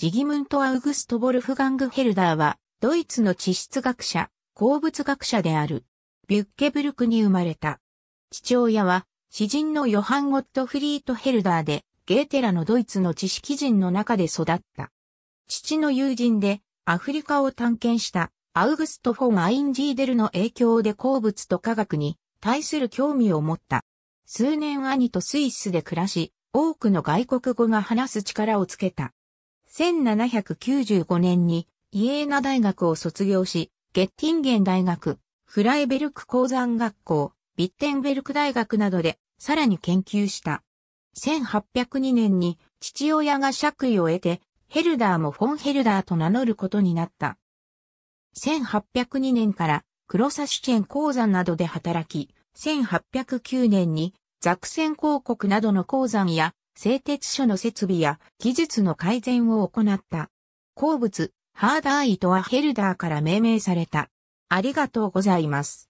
ジギムント・アウグスト・ボルフガング・ヘルダーは、ドイツの地質学者、鉱物学者である、ビュッケブルクに生まれた。父親は、詩人のヨハン・ゴットフリート・ヘルダーで、ゲーテラのドイツの知識人の中で育った。父の友人で、アフリカを探検した、アウグスト・フォン・アインジーデルの影響で鉱物と科学に対する興味を持った。数年兄とスイスで暮らし、多くの外国語が話す力をつけた。1795年にイエーナ大学を卒業し、ゲッティンゲン大学、フライベルク鉱山学校、ビッテンベルク大学などでさらに研究した。1802年に父親が爵位を得て、ヘルダーもフォンヘルダーと名乗ることになった。1802年から黒サシチェン鉱山などで働き、1809年にザクセン公国などの鉱山や製鉄所の設備や技術の改善を行った。鉱物、ハーダーイとはヘルダーから命名された。ありがとうございます。